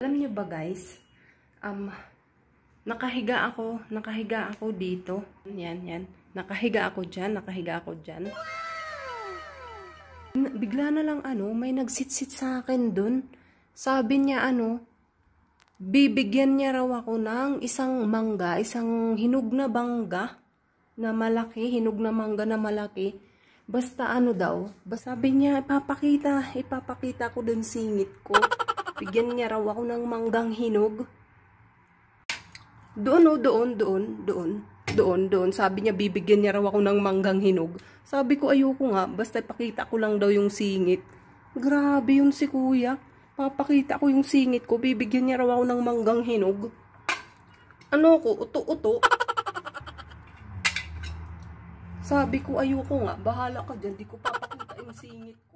Alam niyo ba guys, um, nakahiga ako, nakahiga ako dito. Yan, yan. Nakahiga ako dyan, nakahiga ako dyan. Bigla na lang ano, may nagsitsit sa akin dun. Sabi niya ano, bibigyan niya raw ako ng isang mangga, isang hinog na bangga na malaki, hinog na mangga na malaki. Basta ano daw, sabi niya, ipapakita, ipapakita ko dun singit ko. Bigyan niya raw ako ng manggang hinog. Doon oh, doon, doon, doon, doon, doon. Sabi niya, bibigyan niya raw ako ng manggang hinog. Sabi ko, ayoko nga. Basta pakita ko lang daw yung singit. Grabe yun si kuya. Papakita ko yung singit ko. Bibigyan niya raw ako ng manggang hinog. Ano ko, uto-uto. Sabi ko, ayoko nga. Bahala ka dyan. Di ko papakita yung singit